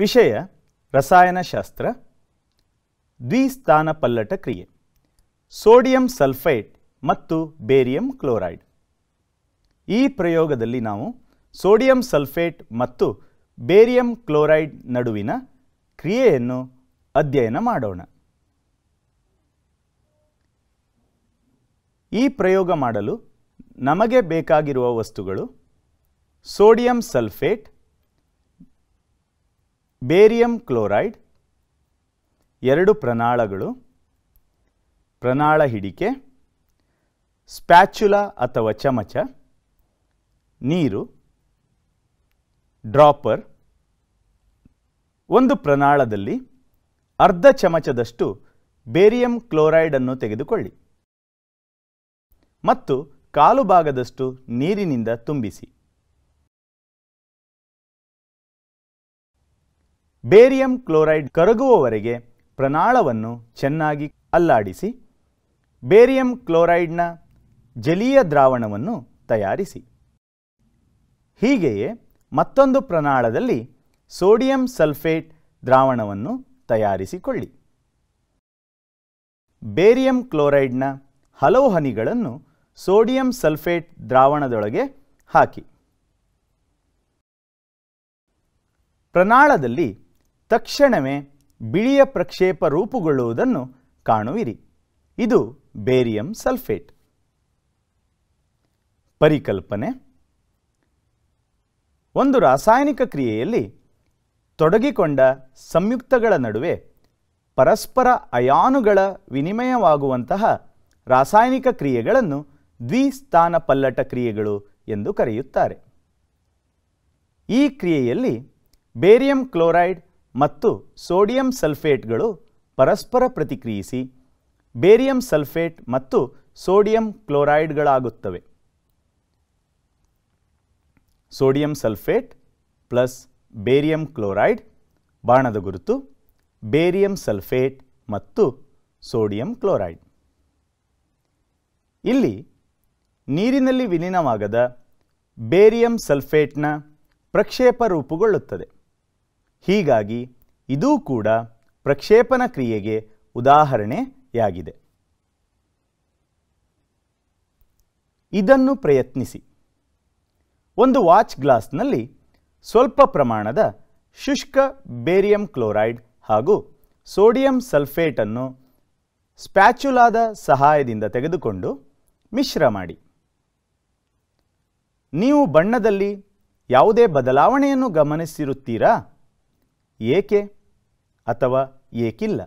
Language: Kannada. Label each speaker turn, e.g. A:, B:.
A: ವಿಷಯ ರಸಾಯನಶಾಸ್ತ್ರ ದ್ವಿಸ್ಥಾನ ಪಲ್ಲಟ ಕ್ರಿಯೆ ಸೋಡಿಯಂ ಸಲ್ಫೈಟ್ ಮತ್ತು ಬೇರಿಯಂ ಕ್ಲೋರೈಡ್ ಈ ಪ್ರಯೋಗದಲ್ಲಿ ನಾವು ಸೋಡಿಯಂ ಸಲ್ಫೇಟ್ ಮತ್ತು ಬೇರಿಯಂ ಕ್ಲೋರೈಡ್ ನಡುವಿನ ಕ್ರಿಯೆಯನ್ನು ಅಧ್ಯಯನ ಮಾಡೋಣ ಈ ಪ್ರಯೋಗ ಮಾಡಲು ನಮಗೆ ಬೇಕಾಗಿರುವ ವಸ್ತುಗಳು ಸೋಡಿಯಂ ಸಲ್ಫೇಟ್ ಬೇರಿಯಂ ಕ್ಲೋರೈಡ್ ಎರಡು ಪ್ರನಾಳಗಳು ಪ್ರನಾಳ ಹಿಡಿಕೆ ಸ್ಪ್ಯಾಚುಲಾ ಅಥವಾ ಚಮಚ ನೀರು ಡ್ರಾಪರ್ ಒಂದು ಪ್ರನಾಳದಲ್ಲಿ ಅರ್ಧ ಚಮಚದಷ್ಟು ಬೇರಿಯಂ ಕ್ಲೋರೈಡನ್ನು ತೆಗೆದುಕೊಳ್ಳಿ ಮತ್ತು ಕಾಲು ಭಾಗದಷ್ಟು ನೀರಿನಿಂದ ತುಂಬಿಸಿ ಬೇರಿಯಂ ಕ್ಲೋರೈಡ್ ಕರಗುವವರೆಗೆ ಪ್ರಣಾಳವನ್ನು ಚೆನ್ನಾಗಿ ಅಲ್ಲಾಡಿಸಿ ಬೇರಿಯಂ ಕ್ಲೋರೈಡ್ನ ಜಲೀಯ ದ್ರಾವಣವನ್ನು ತಯಾರಿಸಿ ಹೀಗೆಯೇ ಮತ್ತೊಂದು ಪ್ರನಾಳದಲ್ಲಿ ಸೋಡಿಯಂ ಸಲ್ಫೇಟ್ ದ್ರಾವಣವನ್ನು ತಯಾರಿಸಿಕೊಳ್ಳಿ ಬೇರಿಯಂ ಕ್ಲೋರೈಡ್ನ ಹಲವು ಹನಿಗಳನ್ನು ಸೋಡಿಯಂ ಸಲ್ಫೇಟ್ ದ್ರಾವಣದೊಳಗೆ ಹಾಕಿ ಪ್ರಣಾಳದಲ್ಲಿ ತಕ್ಷಣವೇ ಬಿಳಿಯ ಪ್ರಕ್ಷೇಪ ರೂಪುಗೊಳ್ಳುವುದನ್ನು ಕಾಣುವಿರಿ ಇದು ಬೇರಿಯಂ ಸಲ್ಫೇಟ್ ಪರಿಕಲ್ಪನೆ ಒಂದು ರಾಸಾಯನಿಕ ಕ್ರಿಯೆಯಲ್ಲಿ ತೊಡಗಿಕೊಂಡ ಸಂಯುಕ್ತಗಳ ನಡುವೆ ಪರಸ್ಪರ ಅಯಾನುಗಳ ವಿನಿಮಯವಾಗುವಂತಹ ರಾಸಾಯನಿಕ ಕ್ರಿಯೆಗಳನ್ನು ದ್ವಿಸ್ಥಾನ ಪಲ್ಲಟ ಕ್ರಿಯೆಗಳು ಎಂದು ಕರೆಯುತ್ತಾರೆ ಈ ಕ್ರಿಯೆಯಲ್ಲಿ ಬೇರಿಯಂ ಕ್ಲೋರೈಡ್ ಮತ್ತು ಸೋಡಿಯಂ ಸಲ್ಫೇಟ್ಗಳು ಪರಸ್ಪರ ಪ್ರತಿಕ್ರಿಯಿಸಿ ಬೇರಿಯಂ ಸಲ್ಫೇಟ್ ಮತ್ತು ಸೋಡಿಯಂ ಕ್ಲೋರೈಡ್ಗಳಾಗುತ್ತವೆ sodium sulphate plus barium chloride ಬಾಣದ ಗುರುತು ಬೇರಿಯಂ ಸಲ್ಫೇಟ್ ಮತ್ತು ಸೋಡಿಯಂ ಕ್ಲೋರೈಡ್ ಇಲ್ಲಿ ನೀರಿನಲ್ಲಿ ವಿಲೀನವಾಗದ ಬೇರಿಯಂ ಸಲ್ಫೇಟ್ನ ಪ್ರಕ್ಷೇಪ ರೂಪುಗೊಳ್ಳುತ್ತದೆ ಹೀಗಾಗಿ ಇದೂ ಕೂಡ ಪ್ರಕ್ಷೇಪಣ ಕ್ರಿಯೆಗೆ ಉದಾಹರಣೆಯಾಗಿದೆ ಇದನ್ನು ಪ್ರಯತ್ನಿಸಿ ಒಂದು ವಾಚ್ ಗ್ಲಾಸ್ನಲ್ಲಿ ಸ್ವಲ್ಪ ಪ್ರಮಾಣದ ಶುಷ್ಕ ಬೇರಿಯಂ ಕ್ಲೋರೈಡ್ ಹಾಗೂ ಸೋಡಿಯಂ ಸಲ್ಫೇಟನ್ನು ಸ್ಪ್ಯಾಚುಲಾದ ಸಹಾಯದಿಂದ ತೆಗೆದುಕೊಂಡು ಮಿಶ್ರ ಮಾಡಿ ನೀವು ಬಣ್ಣದಲ್ಲಿ ಯಾವುದೇ ಬದಲಾವಣೆಯನ್ನು ಗಮನಿಸಿರುತ್ತೀರಾ ಏಕೆ ಅಥವಾ ಏಕಿಲ್ಲ